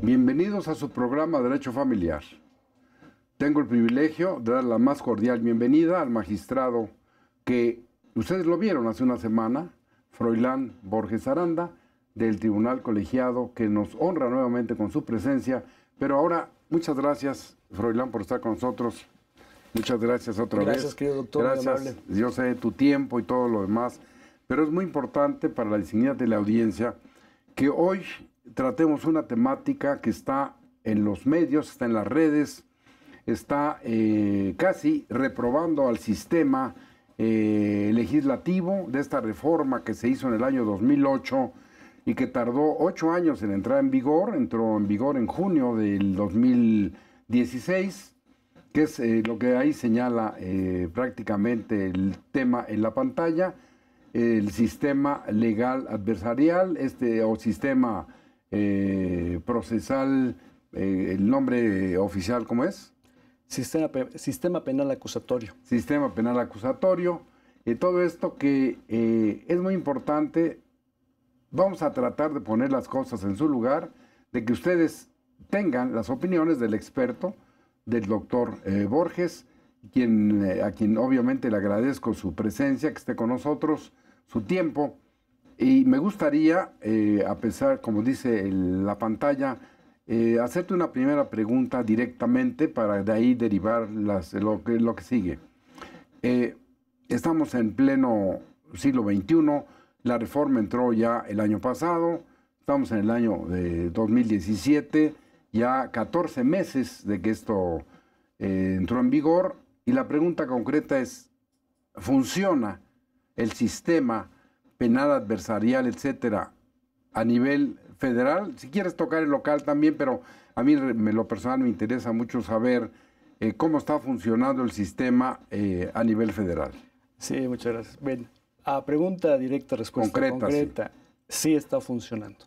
Bienvenidos a su programa Derecho Familiar. Tengo el privilegio de dar la más cordial bienvenida al magistrado que ustedes lo vieron hace una semana, Froilán Borges Aranda, del Tribunal Colegiado, que nos honra nuevamente con su presencia. Pero ahora, muchas gracias, Froilán, por estar con nosotros. Muchas gracias otra vez. Gracias, querido doctor. Gracias. Yo sé tu tiempo y todo lo demás, pero es muy importante para la dignidad de la audiencia que hoy tratemos una temática que está en los medios, está en las redes, está eh, casi reprobando al sistema eh, legislativo de esta reforma que se hizo en el año 2008 y que tardó ocho años en entrar en vigor, entró en vigor en junio del 2016, que es eh, lo que ahí señala eh, prácticamente el tema en la pantalla, el sistema legal adversarial, este o sistema eh, procesal, el nombre oficial, ¿cómo es? Sistema, sistema penal acusatorio. Sistema penal acusatorio. Y todo esto que eh, es muy importante, vamos a tratar de poner las cosas en su lugar, de que ustedes tengan las opiniones del experto, del doctor eh, Borges, quien, eh, a quien obviamente le agradezco su presencia, que esté con nosotros, su tiempo. Y me gustaría, a pesar, como dice la pantalla, eh, hacerte una primera pregunta directamente para de ahí derivar lo, que, lo que sigue. Eh, estamos en pleno siglo XXI, la reforma entró ya el año pasado, estamos en el año de 2017, ya 14 meses de que esto eh, entró en vigor y la pregunta concreta es, ¿funciona el sistema penal adversarial, etcétera, a nivel federal. Si quieres tocar el local también, pero a mí me, lo personal me interesa mucho saber eh, cómo está funcionando el sistema eh, a nivel federal. Sí, muchas gracias. Bien, a pregunta directa, respuesta concreta. sí. está funcionando.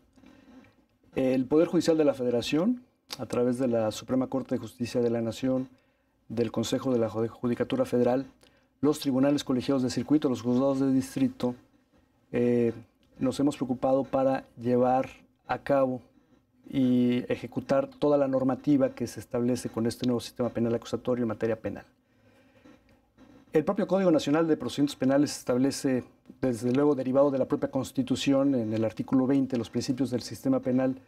El Poder Judicial de la Federación, a través de la Suprema Corte de Justicia de la Nación, del Consejo de la Judicatura Federal, los tribunales colegiados de circuito, los juzgados de distrito, eh, nos hemos preocupado para llevar a cabo y ejecutar toda la normativa que se establece con este nuevo sistema penal acusatorio en materia penal. El propio Código Nacional de Procedimientos Penales establece, desde luego derivado de la propia Constitución, en el artículo 20, los principios del sistema penal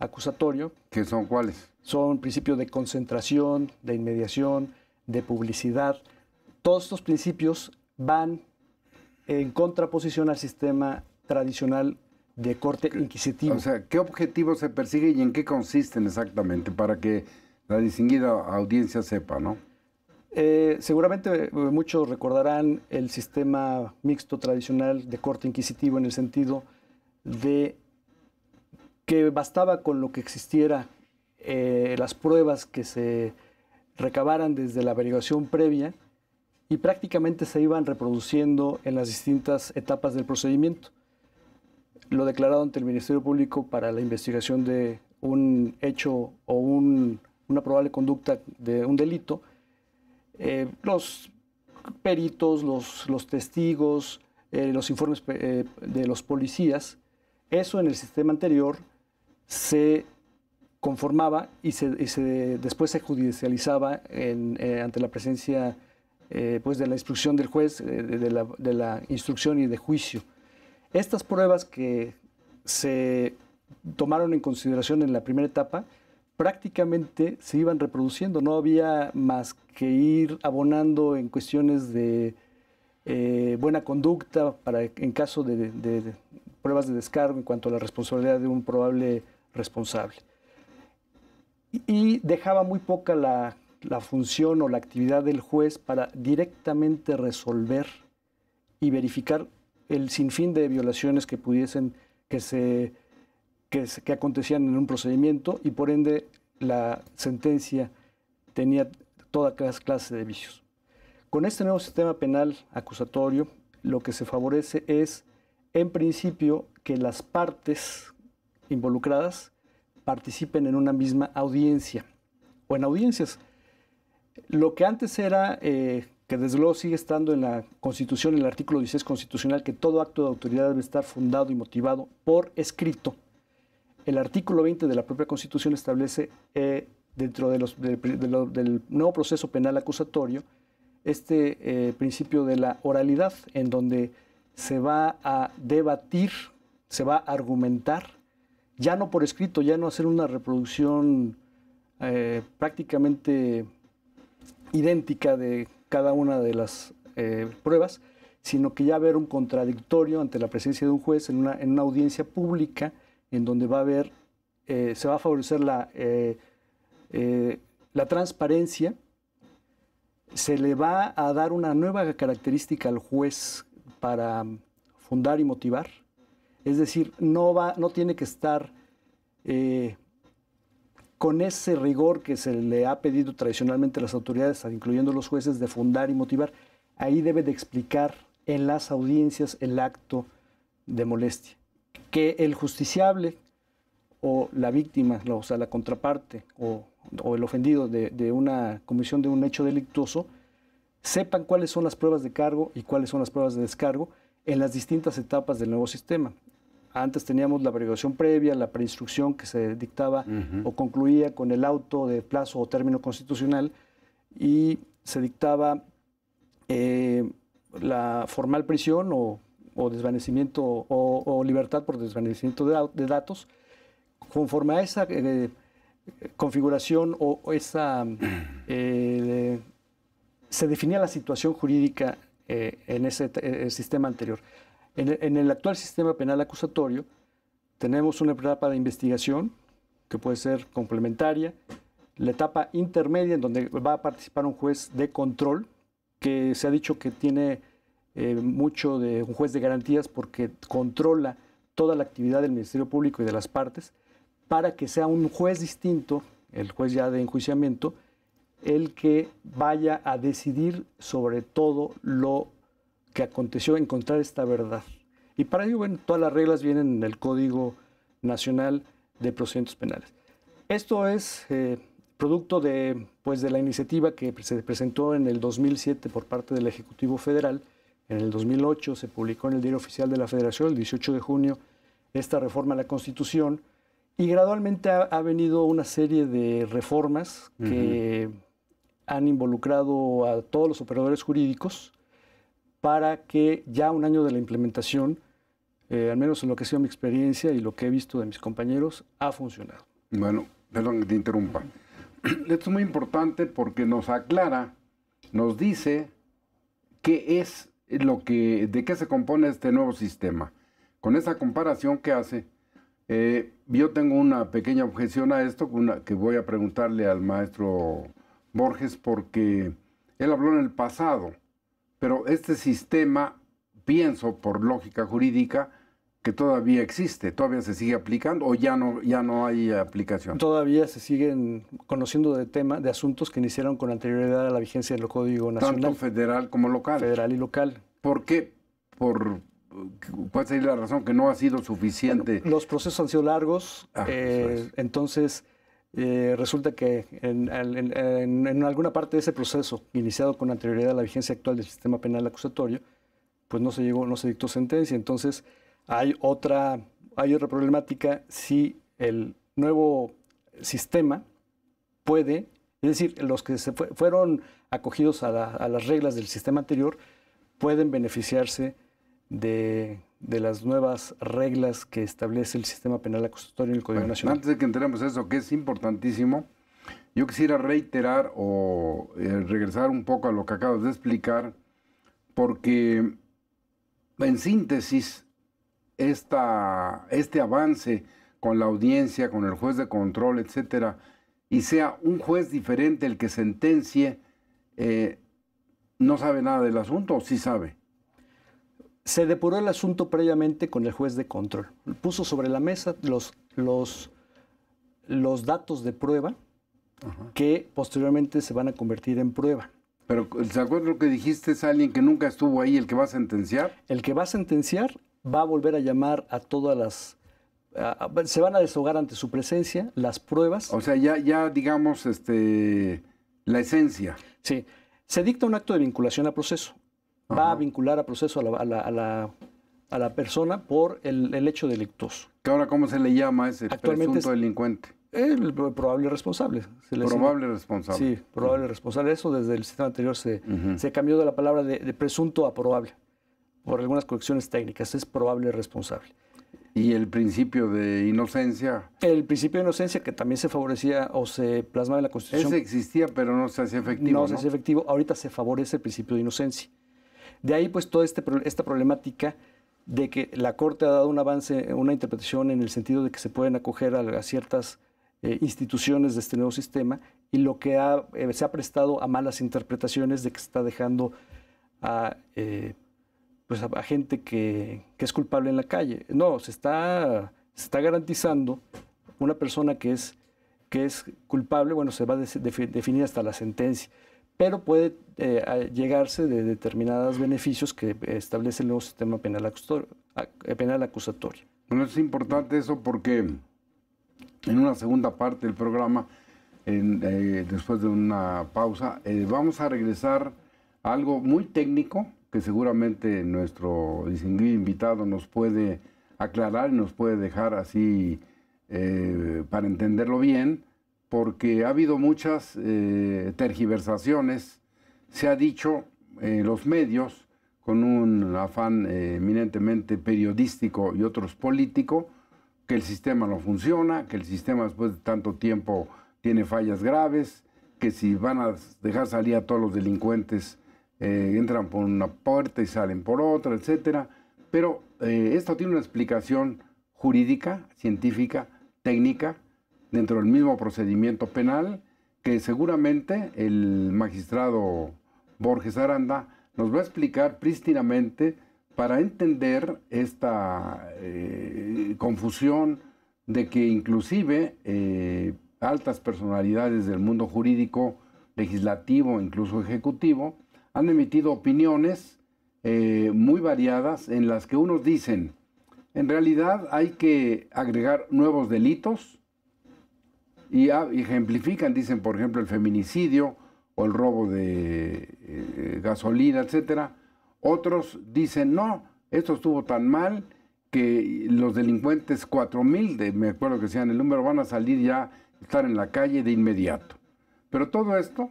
acusatorio. ¿Qué son cuáles? Son principios de concentración, de inmediación, de publicidad. Todos estos principios van en contraposición al sistema tradicional de corte inquisitivo. O sea, ¿qué objetivo se persigue y en qué consisten exactamente? Para que la distinguida audiencia sepa, ¿no? Eh, seguramente eh, muchos recordarán el sistema mixto tradicional de corte inquisitivo en el sentido de que bastaba con lo que existiera, eh, las pruebas que se recabaran desde la averiguación previa y prácticamente se iban reproduciendo en las distintas etapas del procedimiento lo declarado ante el Ministerio Público para la investigación de un hecho o una probable conducta de un delito, eh, los peritos, los, testigos, eh, los informes eh, de los policías, eso en el sistema anterior se conformaba y, se, después se judicializaba ante la presencia pues de la instrucción del juez, de, la, instrucción y de juicio. Estas pruebas que se tomaron en consideración en la primera etapa prácticamente se iban reproduciendo, no había más que ir abonando en cuestiones de eh, buena conducta para, en caso de, pruebas de descargo en cuanto a la responsabilidad de un probable responsable. Y, dejaba muy poca la, función o la actividad del juez para directamente resolver y verificar el sinfín de violaciones que pudiesen, que se, que, acontecían en un procedimiento y por ende la sentencia tenía toda clase de vicios. Con este nuevo sistema penal acusatorio, lo que se favorece es, en principio, que las partes involucradas participen en una misma audiencia o en audiencias. Lo que antes era eh, que desde luego sigue estando en la Constitución, en el artículo 16 constitucional, que todo acto de autoridad debe estar fundado y motivado por escrito. El artículo 20 de la propia Constitución establece, eh, dentro del nuevo proceso penal acusatorio, este eh, principio de la oralidad, en donde se va a debatir, se va a argumentar, ya no por escrito, ya no hacer una reproducción eh, prácticamente idéntica de cada una de las eh, pruebas, sino que ya va haber un contradictorio ante la presencia de un juez en una, audiencia pública en donde va a haber, eh, se va a favorecer la, eh, la transparencia, se le va a dar una nueva característica al juez para fundar y motivar, es decir, no, va, no tiene que estar con ese rigor que se le ha pedido tradicionalmente a las autoridades, incluyendo los jueces, de fundar y motivar, ahí debe de explicar en las audiencias el acto de molestia. Que el justiciable o la víctima, o sea, la contraparte o, el ofendido de, una comisión de un hecho delictuoso, sepan cuáles son las pruebas de cargo y cuáles son las pruebas de descargo en las distintas etapas del nuevo sistema. Antes teníamos la averiguación previa, la preinstrucción que se dictaba o concluía con el auto de plazo o término constitucional y se dictaba eh, la formal prisión o, desvanecimiento o, libertad por desvanecimiento de, datos. Conforme a esa eh, configuración o, esa... Eh, se definía la situación jurídica en ese sistema anterior. En el, actual sistema penal acusatorio tenemos una etapa de investigación que puede ser complementaria, la etapa intermedia en donde va a participar un juez de control, que se ha dicho que tiene eh, mucho de un juez de garantías porque controla toda la actividad del Ministerio Público y de las partes, para que sea un juez distinto, el juez ya de enjuiciamiento, el que vaya a decidir sobre todo lo que aconteció encontrar esta verdad. Y para ello, bueno, todas las reglas vienen en el Código Nacional de Procedimientos Penales. Esto es eh, producto de, pues, de la iniciativa que se presentó en el 2007 por parte del Ejecutivo Federal. En el 2008 se publicó en el Diario Oficial de la Federación, el 18 de junio, esta reforma a la Constitución. Y gradualmente ha, venido una serie de reformas que han involucrado a todos los operadores jurídicos para que ya un año de la implementación, eh, al menos en lo que ha sido mi experiencia y lo que he visto de mis compañeros, ha funcionado. Bueno, perdón que te interrumpa. Esto es muy importante porque nos aclara, nos dice qué es lo que, de qué se compone este nuevo sistema. Con esa comparación que hace, eh, yo tengo una pequeña objeción a esto que voy a preguntarle al maestro Borges porque él habló en el pasado pero este sistema, pienso por lógica jurídica, que todavía existe, todavía se sigue aplicando o ya no, ya no hay aplicación. Todavía se siguen conociendo de temas, de asuntos que iniciaron con anterioridad a la vigencia del Código Nacional. Tanto federal como local. Federal y local. ¿Por qué? Por, ser la razón que no ha sido suficiente? los procesos han sido largos, ah, eh, entonces eh, resulta que en, alguna parte de ese proceso, iniciado con anterioridad a la vigencia actual del sistema penal acusatorio, pues no se llegó, no se dictó sentencia. Entonces, hay otra, hay otra problemática si el nuevo sistema puede, es decir, los que se fueron acogidos a las reglas del sistema anterior, pueden beneficiarse de, las nuevas reglas que establece el sistema penal acusatorio en el Código Nacional. Antes de que entremos a eso, que es importantísimo, yo quisiera reiterar o eh, regresar un poco a lo que acabas de explicar, porque en síntesis, esta, este avance con la audiencia, con el juez de control, etcétera, y sea un juez diferente el que sentencie, eh, no sabe nada del asunto o sí sabe se depuró el asunto previamente con el juez de control. Puso sobre la mesa los, los, los datos de prueba que posteriormente se van a convertir en prueba. Pero, ¿se acuerda lo que dijiste? Es alguien que nunca estuvo ahí, el que va a sentenciar. El que va a sentenciar va a volver a llamar a todas las se van a deshogar ante su presencia las pruebas. O sea, ya, ya digamos este, la esencia. Sí. Se dicta un acto de vinculación a proceso va a vincular a proceso a la, persona por el, hecho delictuoso. ahora cómo se le llama ese presunto delincuente? El probable responsable. probable responsable. Sí, probable responsable. Eso desde el sistema anterior se, cambió de la palabra de, presunto a probable, por algunas correcciones técnicas. Es probable responsable. ¿Y el principio de inocencia? El principio de inocencia que también se favorecía o se plasmaba en la Constitución. Ese existía, pero no se hacía efectivo. no, se hacía efectivo. Ahorita se favorece el principio de inocencia. De ahí pues toda este esta problemática de que la Corte ha dado un avance, una interpretación en el sentido de que se pueden acoger a, ciertas eh, instituciones de este nuevo sistema y lo que eh, se ha prestado a malas interpretaciones de que se está dejando a, eh, pues, gente que, es culpable en la calle. No, se está, garantizando una persona que es, culpable, bueno, se va a definir hasta la sentencia pero puede eh, llegarse de determinados beneficios que establece el nuevo sistema penal acusatorio. Eh, penal acusatorio. Bueno, es importante eso porque en una segunda parte del programa, eh, después de una pausa, vamos a regresar a algo muy técnico que seguramente nuestro distinguido invitado nos puede aclarar y nos puede dejar así para entenderlo bien porque ha habido muchas eh, tergiversaciones, se ha dicho en eh, los medios, con un afán eh, eminentemente periodístico y otros político, que el sistema no funciona, que el sistema después de tanto tiempo tiene fallas graves, que si van a dejar salir a todos los delincuentes, entran por una puerta y salen por otra, etc. Pero esto tiene una explicación jurídica, científica, técnica, dentro del mismo procedimiento penal que seguramente el magistrado Borges Aranda nos va a explicar prístinamente para entender esta eh, confusión de que inclusive eh, altas personalidades del mundo jurídico, legislativo, incluso ejecutivo, han emitido opiniones eh, muy variadas en las que unos dicen, en realidad hay que agregar nuevos delitos, Ah, y ejemplifican, dicen, por ejemplo, el feminicidio o el robo de eh, gasolina, etcétera. Otros dicen, no, esto estuvo tan mal que los delincuentes 4000, de, me acuerdo que sean el número, van a salir ya, estar en la calle de inmediato. Pero todo esto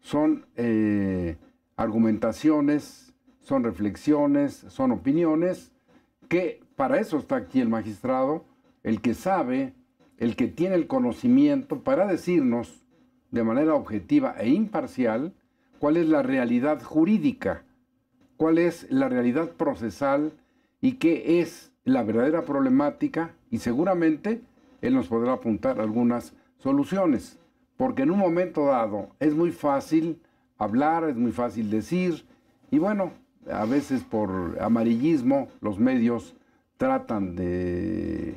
son eh, argumentaciones, son reflexiones, son opiniones, que para eso está aquí el magistrado, el que sabe el que tiene el conocimiento para decirnos de manera objetiva e imparcial cuál es la realidad jurídica, cuál es la realidad procesal y qué es la verdadera problemática y seguramente él nos podrá apuntar algunas soluciones, porque en un momento dado es muy fácil hablar, es muy fácil decir y bueno, a veces por amarillismo los medios tratan de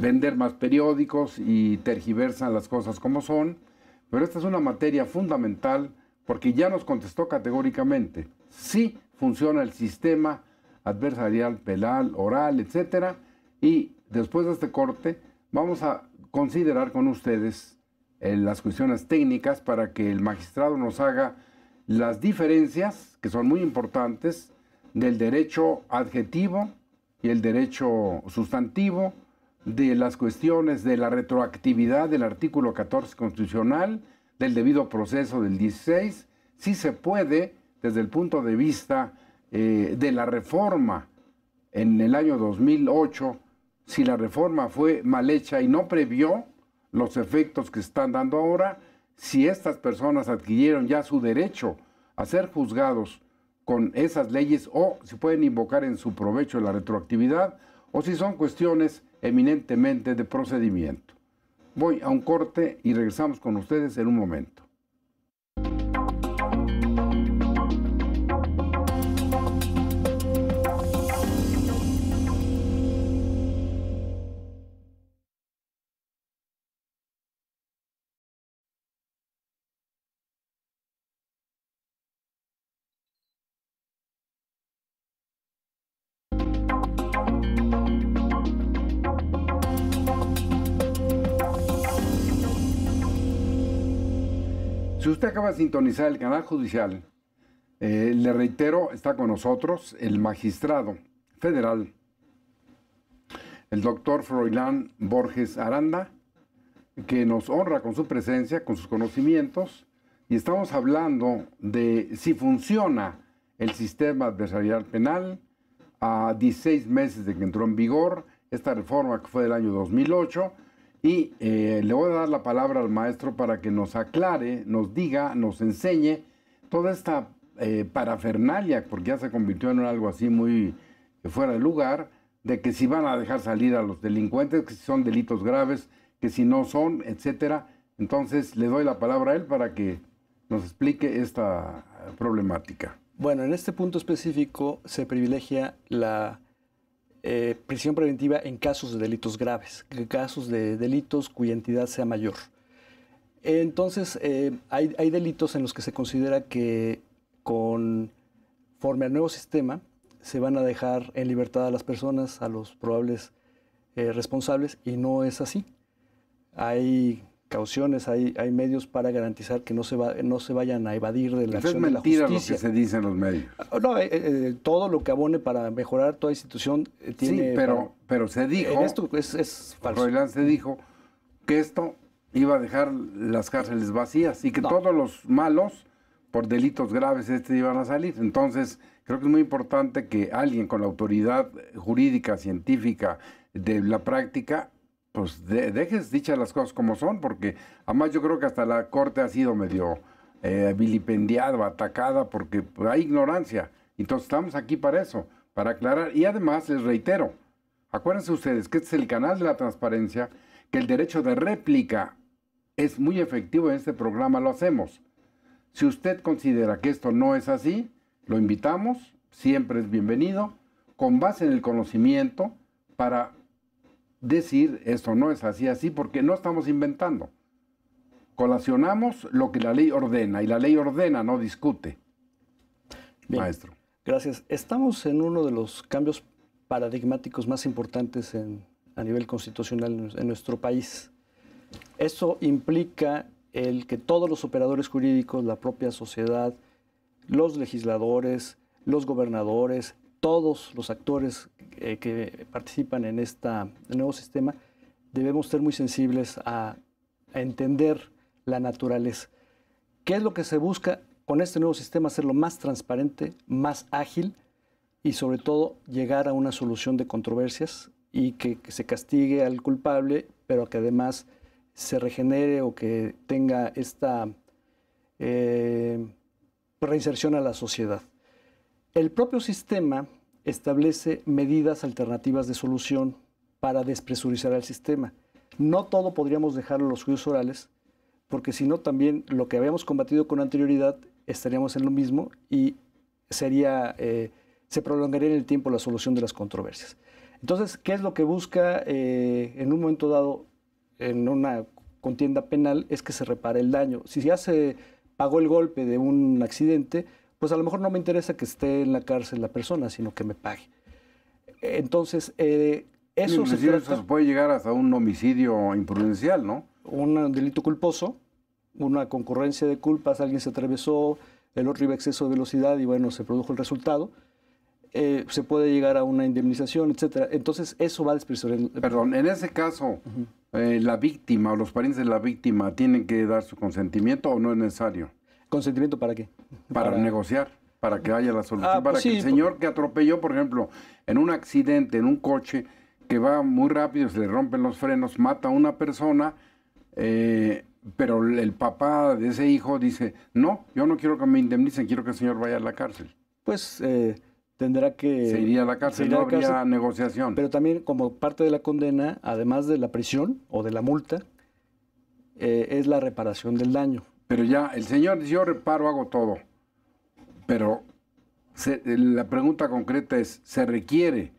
vender más periódicos y tergiversan las cosas como son, pero esta es una materia fundamental porque ya nos contestó categóricamente, sí funciona el sistema adversarial, penal, oral, etcétera, y después de este corte vamos a considerar con ustedes eh, las cuestiones técnicas para que el magistrado nos haga las diferencias, que son muy importantes, del derecho adjetivo y el derecho sustantivo, de las cuestiones de la retroactividad del artículo 14 constitucional, del debido proceso del 16, si se puede desde el punto de vista eh, de la reforma en el año 2008, si la reforma fue mal hecha y no previó los efectos que están dando ahora, si estas personas adquirieron ya su derecho a ser juzgados con esas leyes o si pueden invocar en su provecho la retroactividad, o si son cuestiones eminentemente de procedimiento. Voy a un corte y regresamos con ustedes en un momento. Este acaba de sintonizar el canal judicial. Eh, le reitero, está con nosotros el magistrado federal, el doctor Froilán Borges Aranda, que nos honra con su presencia, con sus conocimientos, y estamos hablando de si funciona el sistema adversarial penal a 16 meses de que entró en vigor esta reforma que fue del año 2008 y eh, le voy a dar la palabra al maestro para que nos aclare, nos diga, nos enseñe toda esta eh, parafernalia, porque ya se convirtió en algo así muy fuera de lugar, de que si van a dejar salir a los delincuentes, que si son delitos graves, que si no son, etcétera. Entonces le doy la palabra a él para que nos explique esta problemática. Bueno, en este punto específico se privilegia la eh, prisión preventiva en casos de delitos graves, casos de delitos cuya entidad sea mayor. Entonces, eh, hay, delitos en los que se considera que conforme al nuevo sistema se van a dejar en libertad a las personas, a los probables eh, responsables, y no es así. Hay cauciones, hay, hay medios para garantizar que no se, va, no se vayan a evadir de la acción de la justicia. que se dice los medios. Ah, no, eh, eh, eh, todo lo que abone para mejorar toda institución tiene... Sí, pero, pero se dijo... esto es, se dijo que esto iba a dejar las cárceles vacías y que todos los malos por delitos graves este iban a salir. Entonces, creo que es muy importante que alguien con la autoridad jurídica, científica, de la práctica, pues dejes dichas las cosas como son, porque además yo creo que hasta la corte ha sido medio eh, vilipendiada atacada porque hay ignorancia. Entonces estamos aquí para eso, para aclarar. Y además les reitero, acuérdense ustedes que este es el canal de la transparencia, que el derecho de réplica es muy efectivo en este programa, lo hacemos. Si usted considera que esto no es así, lo invitamos, siempre es bienvenido, con base en el conocimiento, para decir esto no es así, así, porque no estamos inventando. Colacionamos lo que la ley ordena y la ley ordena, no discute. Maestro. Gracias. Estamos en uno de los cambios paradigmáticos más importantes a nivel constitucional en nuestro país. Eso implica el que todos los operadores jurídicos, la propia sociedad, los legisladores, los gobernadores, todos los actores eh, que participan en este nuevo sistema debemos ser muy sensibles a, entender la naturaleza. ¿Qué es lo que se busca con este nuevo sistema? Hacerlo más transparente, más ágil y sobre todo llegar a una solución de controversias y que, se castigue al culpable, pero que además se regenere o que tenga esta eh, reinserción a la sociedad. El propio sistema establece medidas alternativas de solución para despresurizar al sistema. No todo podríamos dejarlo a los juicios orales, porque si no también lo que habíamos combatido con anterioridad estaríamos en lo mismo y sería, eh, se prolongaría en el tiempo la solución de las controversias. Entonces, ¿qué es lo que busca eh, en un momento dado en una contienda penal? Es que se repare el daño. Si ya se pagó el golpe de un accidente, pues a lo mejor no me interesa que esté en la cárcel la persona, sino que me pague. Entonces, eh, eso se trata... Eso puede llegar hasta un homicidio imprudencial, ¿no? Un delito culposo, una concurrencia de culpas, alguien se atravesó, el otro iba a exceso de velocidad y bueno, se produjo el resultado. Eh, se puede llegar a una indemnización, etcétera. Entonces, eso va a Perdón, en ese caso, eh, la víctima o los parientes de la víctima tienen que dar su consentimiento o no es necesario. ¿Consentimiento para qué? Para, negociar, para que haya la solución, ah, para pues que el señor pues. que atropelló, por ejemplo, en un accidente, en un coche que va muy rápido, se le rompen los frenos, mata a una persona, eh, pero el papá de ese hijo dice, no, yo no quiero que me indemnicen, quiero que el señor vaya a la cárcel. Pues... Eh, tendrá que... Se iría a la cárcel, no la habría negociación. Pero también como parte de la condena, además de la prisión o de la multa, eh, es la reparación del daño. Pero ya, el señor, yo reparo, hago todo. Pero la pregunta concreta es, ¿se requiere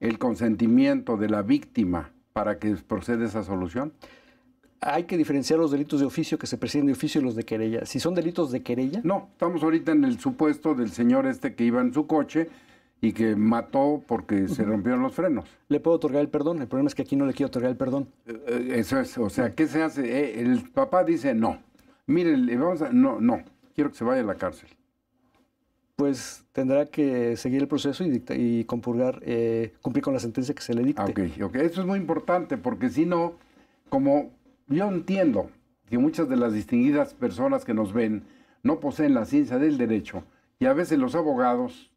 el consentimiento de la víctima para que proceda esa solución? Hay que diferenciar los delitos de oficio que se presiden de oficio y los de querella. Si son delitos de querella. No, estamos ahorita en el supuesto del señor este que iba en su coche y que mató porque se rompieron los frenos. Le puedo otorgar el perdón, el problema es que aquí no le quiero otorgar el perdón. Eh, eh, eso es, o sea, ¿qué se hace? Eh, el papá dice no miren, vamos a... No, no, quiero que se vaya a la cárcel. Pues tendrá que seguir el proceso y, compurgar, eh, cumplir con la sentencia que se le dicta. Ah, ok, ok. Eso es muy importante porque si no, como yo entiendo que muchas de las distinguidas personas que nos ven no poseen la ciencia del derecho y a veces los abogados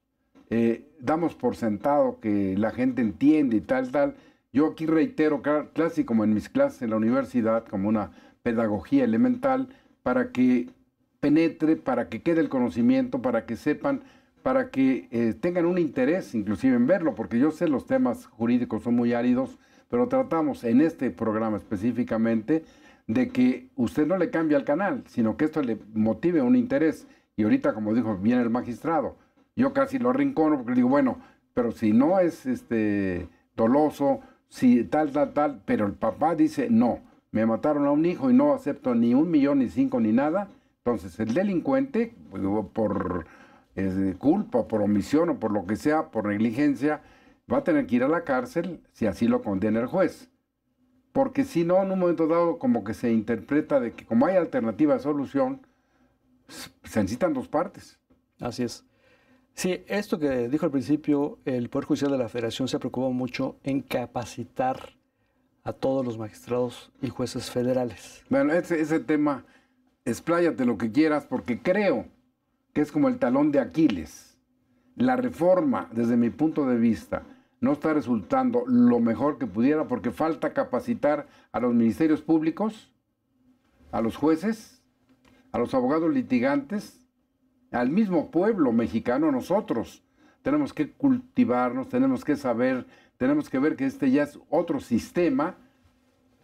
eh, damos por sentado que la gente entiende y tal, tal. Yo aquí reitero, casi como en mis clases en la universidad, como una pedagogía elemental, para que penetre, para que quede el conocimiento, para que sepan, para que eh, tengan un interés inclusive en verlo, porque yo sé los temas jurídicos son muy áridos, pero tratamos en este programa específicamente de que usted no le cambie al canal, sino que esto le motive un interés. Y ahorita, como dijo bien el magistrado, yo casi lo arrincono porque digo, bueno, pero si no es este doloso, si tal, tal, tal, pero el papá dice no me mataron a un hijo y no acepto ni un millón, ni cinco, ni nada. Entonces el delincuente, pues, por culpa, por omisión o por lo que sea, por negligencia, va a tener que ir a la cárcel si así lo condena el juez. Porque si no, en un momento dado como que se interpreta de que como hay alternativa de solución, se necesitan dos partes. Así es. Sí, esto que dijo al principio, el Poder Judicial de la Federación se preocupó mucho en capacitar a todos los magistrados y jueces federales. Bueno, ese, tema, expláyate lo que quieras, porque creo que es como el talón de Aquiles. La reforma, desde mi punto de vista, no está resultando lo mejor que pudiera porque falta capacitar a los ministerios públicos, a los jueces, a los abogados litigantes, al mismo pueblo mexicano, nosotros. Tenemos que cultivarnos, tenemos que saber tenemos que ver que este ya es otro sistema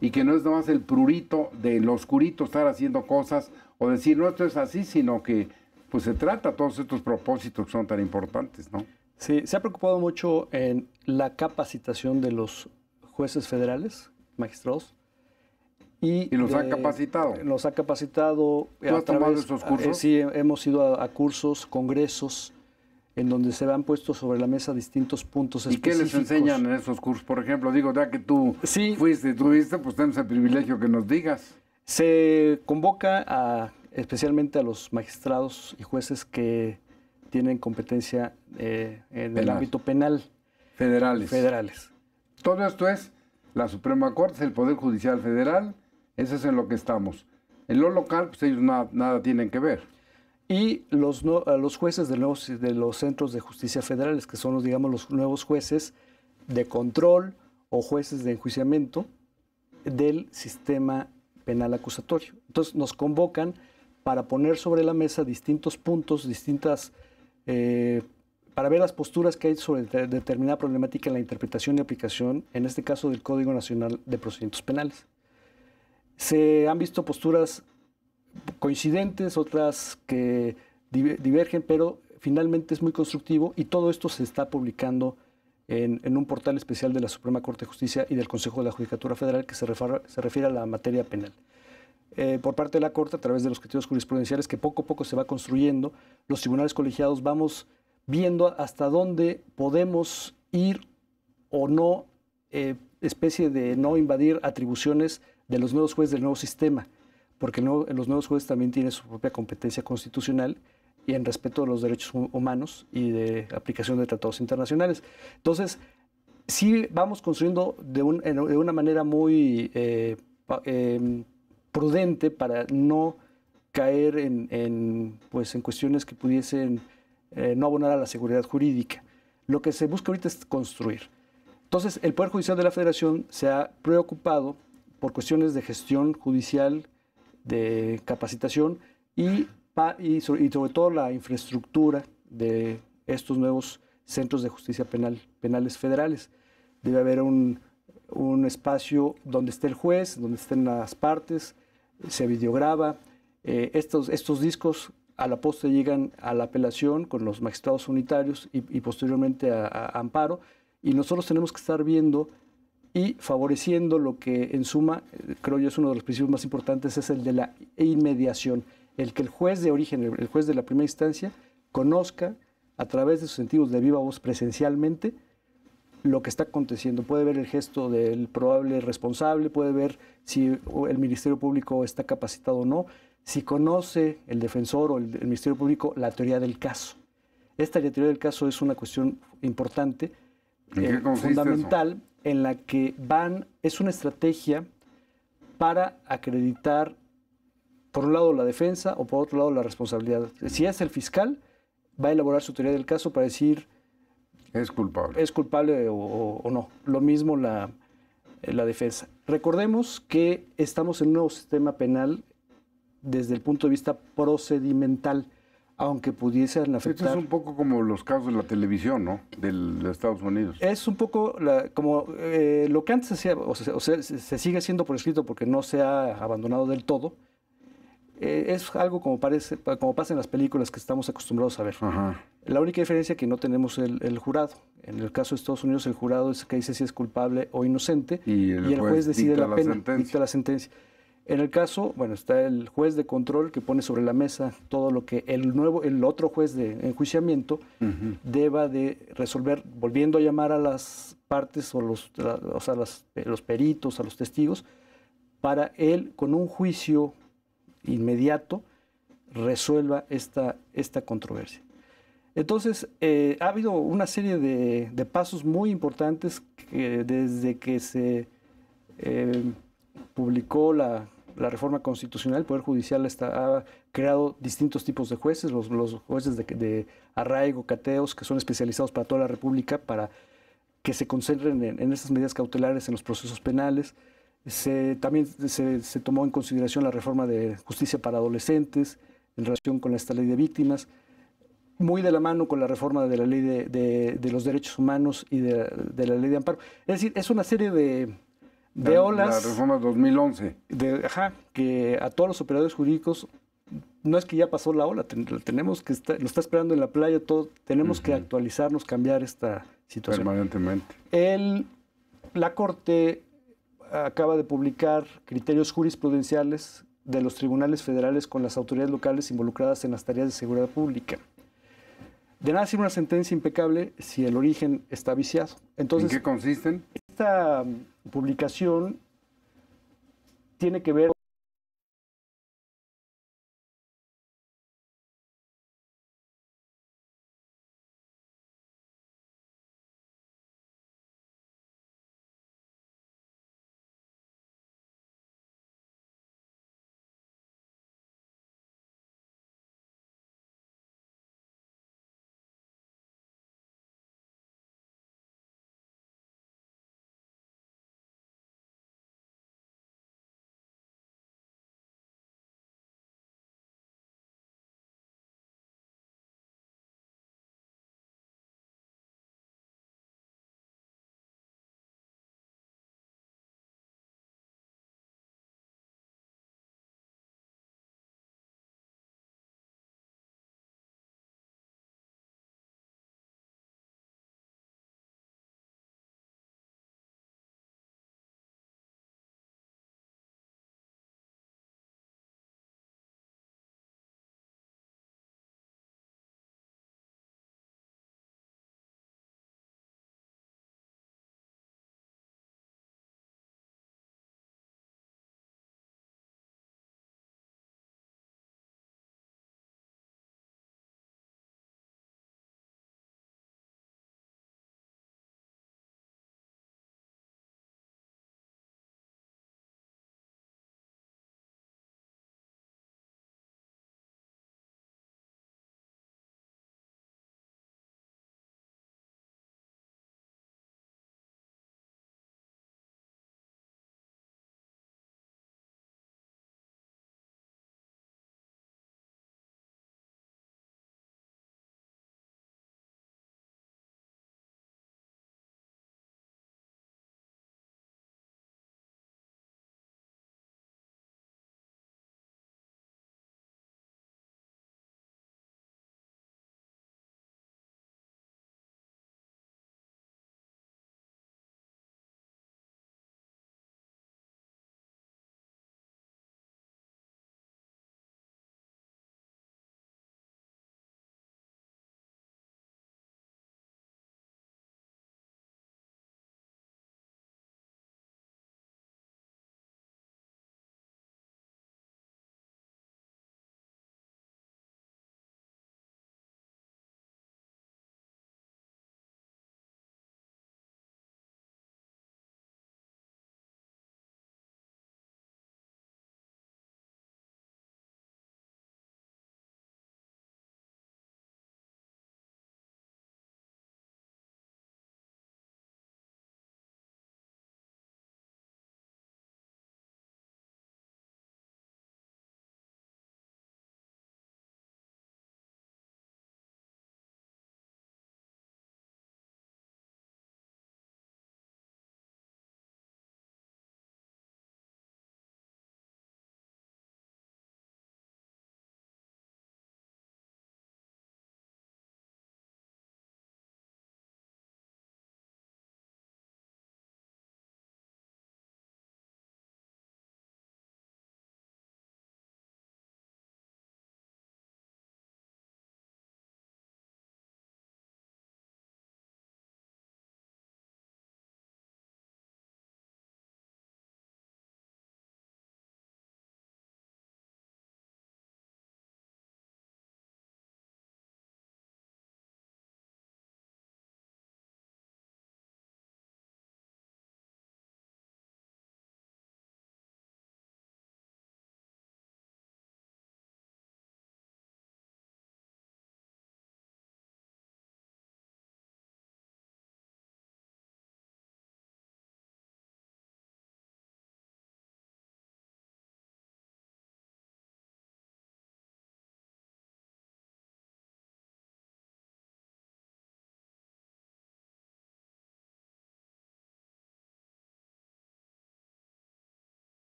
y que no es nomás el prurito del oscurito estar haciendo cosas o decir, no, esto es así, sino que pues se trata todos estos propósitos que son tan importantes, ¿no? Sí, se ha preocupado mucho en la capacitación de los jueces federales, magistrados. Y, los ha capacitado. Los ha capacitado. ¿Tú has tomado esos cursos? Eh, sí, hemos ido a cursos, congresos, en donde se van puestos sobre la mesa distintos puntos específicos. ¿Y qué les enseñan en esos cursos? Por ejemplo, digo, ya que tú fuiste, fuiste, tuviste, pues tenemos el privilegio que nos digas. Se convoca a, especialmente a los magistrados y jueces que tienen competencia eh, en el ámbito penal. Federales. Federales. Todo esto es la Suprema Corte, es el Poder Judicial Federal, eso es en lo que estamos. En lo local, pues ellos nada tienen que ver y los, los jueces de, de los centros de justicia federales, que son los, digamos, los nuevos jueces de control o jueces de enjuiciamiento del sistema penal acusatorio. Entonces nos convocan para poner sobre la mesa distintos puntos, distintas, eh, para ver las posturas que hay sobre determinada problemática en la interpretación y aplicación, en este caso del Código Nacional de Procedimientos Penales. Se han visto posturas coincidentes, otras que divergen, pero finalmente es muy constructivo y todo esto se está publicando en, un portal especial de la Suprema Corte de Justicia y del Consejo de la Judicatura Federal que se, refiere a la materia penal. Eh, por parte de la Corte, a través de los criterios jurisprudenciales que poco a poco se va construyendo, los tribunales colegiados vamos viendo hasta dónde podemos ir o no, eh, especie de no invadir atribuciones de los nuevos jueces del nuevo sistema porque los nuevos jueces también tienen su propia competencia constitucional y en respeto de los derechos humanos y de aplicación de tratados internacionales. Entonces, sí vamos construyendo de, una manera muy eh, em, prudente para no caer en, pues, en cuestiones que pudiesen eh, no abonar a la seguridad jurídica. Lo que se busca ahorita es construir. Entonces, el Poder Judicial de la Federación se ha preocupado por cuestiones de gestión judicial, de capacitación y, sobre, todo la infraestructura de estos nuevos centros de justicia penal, penales federales. Debe haber un, espacio donde esté el juez, donde estén las partes, se videograba. Eh, estos, estos discos a la postre llegan a la apelación con los magistrados unitarios y, posteriormente a amparo. Y nosotros tenemos que estar viendo y favoreciendo lo que en suma, eh, creo yo, es uno de los principios más importantes, es el de la inmediación, el que el juez de origen, el juez de la primera instancia, conozca a través de sus sentidos de viva voz presencialmente lo que está aconteciendo. Puede ver el gesto del probable responsable, puede ver si el Ministerio Público está capacitado o no, si conoce el defensor o el, Ministerio Público la teoría del caso. Esta teoría del caso es una cuestión importante, eh, fundamental, en la que van, es una estrategia para acreditar, por un lado, la defensa o por otro lado, la responsabilidad. Si es el fiscal, va a elaborar su teoría del caso para decir... Es culpable. Es culpable o, no. Lo mismo la, la defensa. Recordemos que estamos en un nuevo sistema penal desde el punto de vista procedimental aunque pudiesen afectar. Esto es un poco como los casos de la televisión, ¿no? de Estados Unidos. Es un poco como eh, lo que antes hacía, o sea, se sigue haciendo por escrito porque no se ha abandonado del todo. Eh, es algo como, parece, como pasa en las películas que estamos acostumbrados a ver. La única diferencia es que no tenemos el, jurado. En el caso de Estados Unidos, el jurado es el que dice si es culpable o inocente y el, juez, decide la, pena, la sentencia. En el caso, bueno, está el juez de control que pone sobre la mesa todo lo que el nuevo, el otro juez de enjuiciamiento deba de resolver, volviendo a llamar a las partes o los, sea, los peritos, a los testigos, para él con un juicio inmediato resuelva esta, esta controversia. Entonces, eh, ha habido una serie de, pasos muy importantes desde que se eh, publicó la la reforma constitucional, el Poder Judicial ha creado distintos tipos de jueces, los, jueces de, arraigo, cateos, que son especializados para toda la República, para que se concentren en, esas medidas cautelares en los procesos penales. Se, también se, tomó en consideración la reforma de justicia para adolescentes en relación con esta ley de víctimas, muy de la mano con la reforma de la ley de, los derechos humanos y de la ley de amparo. Es decir, es una serie de, de la, olas. La reforma 2011. ajá, que a todos los operadores jurídicos no es que ya pasó la ola, tenemos que estar, lo está esperando en la playa, todo, tenemos que actualizarnos, cambiar esta situación. Permanentemente. El, la Corte acaba de publicar criterios jurisprudenciales de los tribunales federales con las autoridades locales involucradas en las tareas de seguridad pública. De nada sirve una sentencia impecable si el origen está viciado. Entonces, ¿En qué consisten? Esta publicación tiene que ver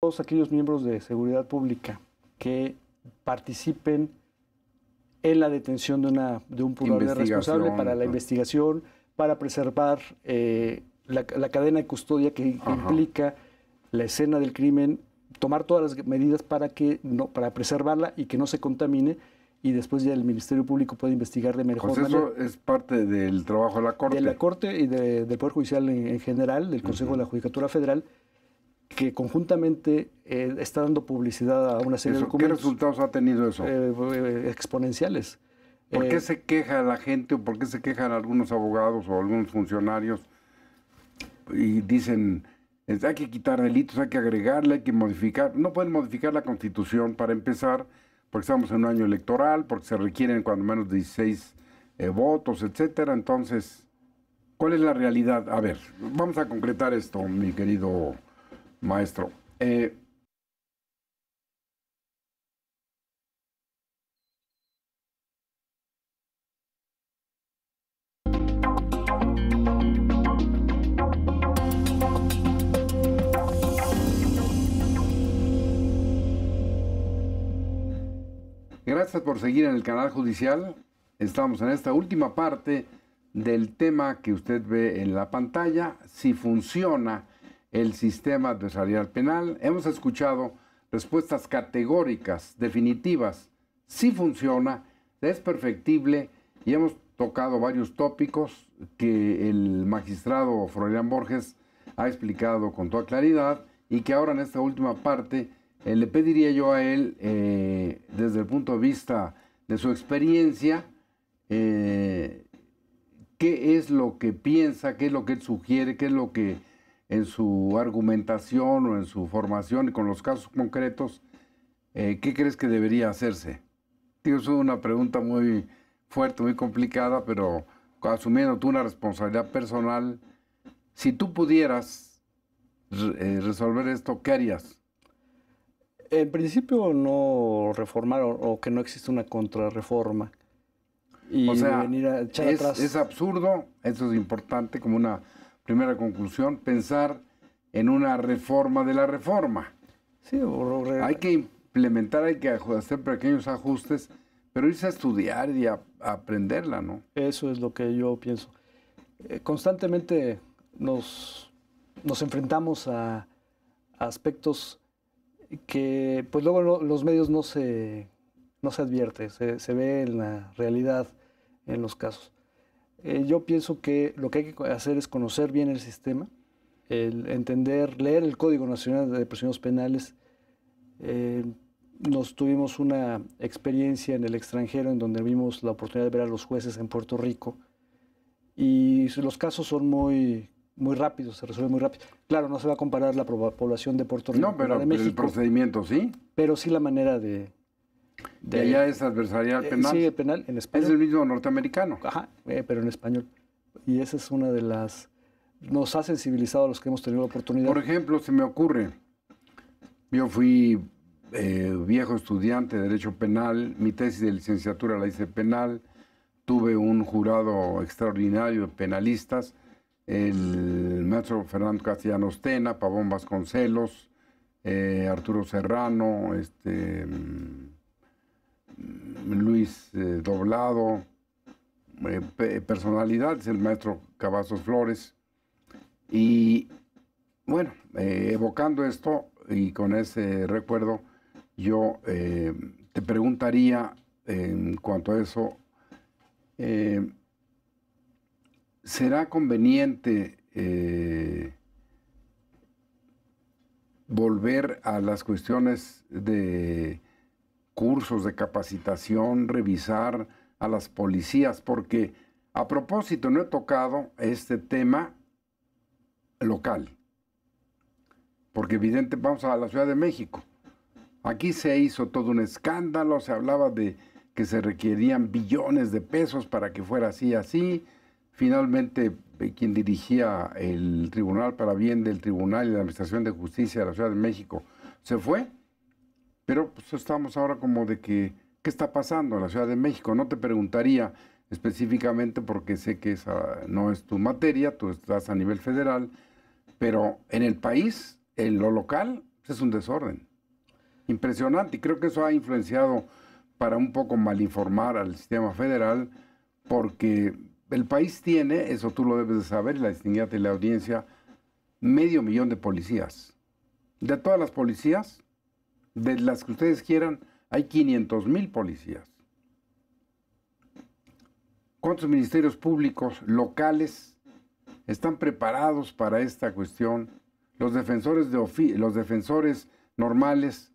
todos aquellos miembros de seguridad pública que participen en la detención de, una, de un probable responsable para la investigación, para preservar eh, la, cadena de custodia que, implica la escena del crimen, tomar todas las medidas para, que, no, para preservarla y que no se contamine y después ya el Ministerio Público puede investigar de mejor pues manera. Eso es parte del trabajo de la Corte. De la Corte y de, del Poder Judicial en, general, del Consejo de la Judicatura Federal, que conjuntamente eh, está dando publicidad a una serie de documentos. ¿Qué resultados ha tenido eso? Eh, eh, exponenciales. ¿Por qué se queja la gente o por qué se quejan algunos abogados o algunos funcionarios y dicen, hay que quitar delitos, hay que agregarle, hay que modificar? No pueden modificar la constitución para empezar, porque estamos en un año electoral, porque se requieren cuando menos 16 votos, etcétera. Entonces, ¿cuál es la realidad? A ver, vamos a concretar esto, mi querido maestro. Eh, gracias por seguir en el canal judicial. Estamos en esta última parte del tema que usted ve en la pantalla. Si funciona el sistema adversarial penal. Hemos escuchado respuestas categóricas, definitivas. Sí funciona, es perfectible y hemos tocado varios tópicos que el magistrado Florian Borges ha explicado con toda claridad y que ahora en esta última parte eh, le pediría yo a él, eh, desde el punto de vista de su experiencia, eh, qué es lo que piensa, qué es lo que él sugiere, qué es lo que en su argumentación o en su formación y con los casos concretos, eh, ¿qué crees que debería hacerse? tío es una pregunta muy fuerte, muy complicada, pero asumiendo tú una responsabilidad personal, si tú pudieras eh, resolver esto, ¿qué harías? En principio no reformar o, que no existe una contrarreforma. Y o sea, venir es, es absurdo, eso es importante como una primera conclusión, pensar en una reforma de la reforma. Sí, Hay que implementar, hay que hacer pequeños ajustes, pero irse a estudiar y a, aprenderla, ¿no? Eso es lo que yo pienso. Eh, constantemente nos, nos enfrentamos a, aspectos que pues luego los medios no se, no se advierte, se, se ve en la realidad en los casos. Eh, yo pienso que lo que hay que hacer es conocer bien el sistema, entender, leer el Código Nacional de Procedimientos Penales. Eh, nos tuvimos una experiencia en el extranjero en donde vimos la oportunidad de ver a los jueces en Puerto Rico y los casos son muy muy rápidos, se resuelven muy rápido. Claro, no se va a comparar la población de Puerto Rico con la de México, el procedimiento sí. Pero sí la manera de, de allá es adversarial eh, penal. sí, penal en español. Es el mismo norteamericano. Ajá, eh, pero en español. Y esa es una de las... Nos ha sensibilizado a los que hemos tenido la oportunidad. Por ejemplo, se me ocurre, yo fui eh, viejo estudiante de Derecho Penal, mi tesis de licenciatura la hice penal, tuve un jurado extraordinario de penalistas, el maestro Fernando Castellanos Tena, Pavón Vasconcelos, Arturo Serrano, este... Mm, Luis eh, Doblado, eh, personalidad personalidades, el maestro Cavazos Flores. Y bueno, eh, evocando esto y con ese recuerdo, yo te preguntaría en cuanto a eso, ¿será conveniente volver a las cuestiones de cursos de capacitación, revisar a las policías, porque a propósito no he tocado este tema local, porque evidente vamos a la Ciudad de México. Aquí se hizo todo un escándalo, se hablaba de que se requerían billones de pesos para que fuera así, así. Finalmente, eh, quien dirigía el tribunal para bien del Tribunal y la Administración de Justicia de la Ciudad de México se fue pero pues, estamos ahora como de que, ¿qué está pasando en la Ciudad de México? No te preguntaría específicamente porque sé que esa no es tu materia, tú estás a nivel federal, pero en el país, en lo local, es un desorden. Impresionante, y creo que eso ha influenciado para un poco malinformar al sistema federal, porque el país tiene, eso tú lo debes de saber, la distinguida de la audiencia, medio millón de policías. De todas las policías, de las que ustedes quieran, hay 500 mil policías. ¿Cuántos ministerios públicos locales están preparados para esta cuestión? Los defensores, de los defensores normales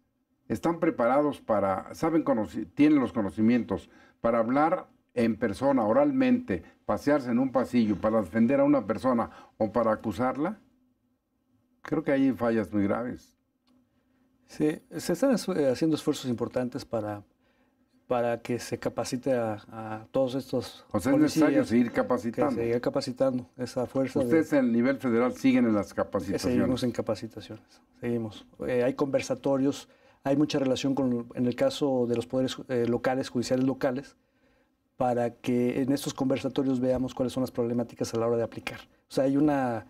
están preparados para, saben, tienen los conocimientos para hablar en persona, oralmente, pasearse en un pasillo para defender a una persona o para acusarla? Creo que hay fallas muy graves. Sí, se están eh, haciendo esfuerzos importantes para, para que se capacite a, todos estos. O sea, es necesario seguir capacitando. Seguir capacitando esa fuerza. Ustedes en el nivel federal siguen en las capacitaciones. Seguimos en capacitaciones, seguimos. Eh, hay conversatorios, hay mucha relación con, en el caso de los poderes eh, locales, judiciales locales, para que en estos conversatorios veamos cuáles son las problemáticas a la hora de aplicar. O sea, hay una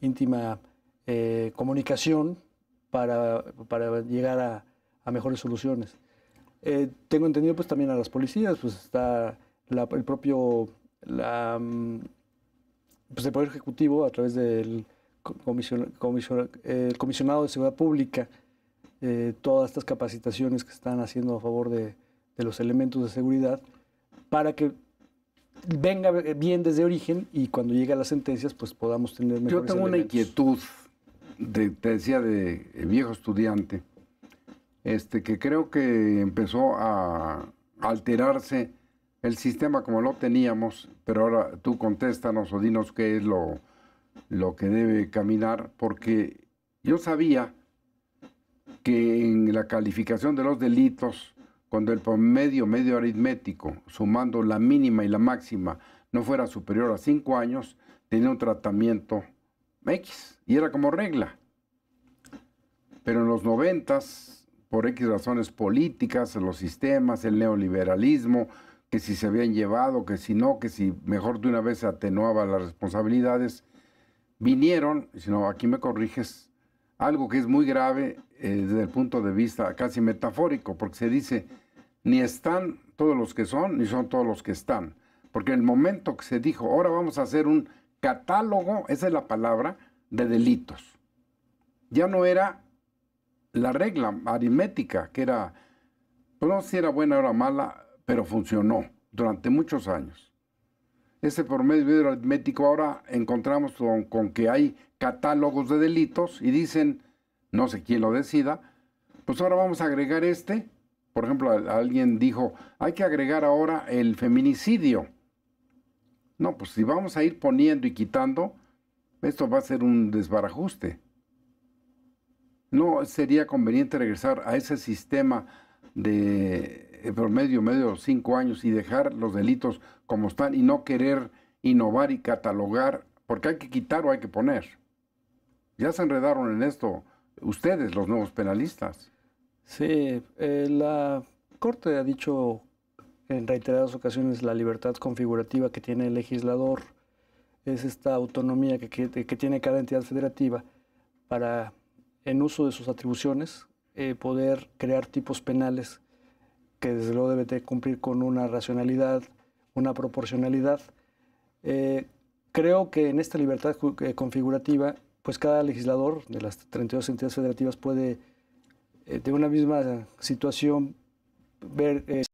íntima comunicación para, llegar a, mejores soluciones. Eh, tengo entendido pues también a las policías, pues está el propio, la, mm, pues, el Poder Ejecutivo a través del eh, Comisionado de Seguridad Pública, eh, todas estas capacitaciones que están haciendo a favor de, los elementos de seguridad, para que venga bien desde origen y cuando llegue las sentencias, pues podamos tener mejores Yo tengo una inquietud te decía de eh, viejo estudiante, este, que creo que empezó a alterarse el sistema como lo teníamos, pero ahora tú contéstanos o dinos qué es lo, lo que debe caminar, porque yo sabía que en la calificación de los delitos, cuando el promedio medio aritmético, sumando la mínima y la máxima, no fuera superior a cinco años, tenía un tratamiento X. Y era como regla. Pero en los noventas, por X razones políticas, los sistemas, el neoliberalismo, que si se habían llevado, que si no, que si mejor de una vez se atenuaba las responsabilidades, vinieron, si no, aquí me corriges, algo que es muy grave eh, desde el punto de vista casi metafórico, porque se dice, ni están todos los que son, ni son todos los que están. Porque en el momento que se dijo, ahora vamos a hacer un catálogo, esa es la palabra, de delitos. Ya no era la regla aritmética, que era, pues no si era buena o era mala, pero funcionó durante muchos años. Ese por promedio aritmético ahora encontramos con, con que hay catálogos de delitos y dicen, no sé quién lo decida, pues ahora vamos a agregar este. Por ejemplo, alguien dijo, hay que agregar ahora el feminicidio. No, pues si vamos a ir poniendo y quitando, esto va a ser un desbarajuste. ¿No sería conveniente regresar a ese sistema de eh, promedio, medio, cinco años y dejar los delitos como están y no querer innovar y catalogar? Porque hay que quitar o hay que poner. Ya se enredaron en esto ustedes, los nuevos penalistas. Sí, eh, la Corte ha dicho en reiteradas ocasiones la libertad configurativa que tiene el legislador, es esta autonomía que, tiene cada entidad federativa para, en uso de sus atribuciones, eh, poder crear tipos penales que desde luego debe cumplir con una racionalidad, una proporcionalidad. Eh, creo que en esta libertad eh, configurativa, pues cada legislador de las 32 entidades federativas puede, de una misma situación, ver...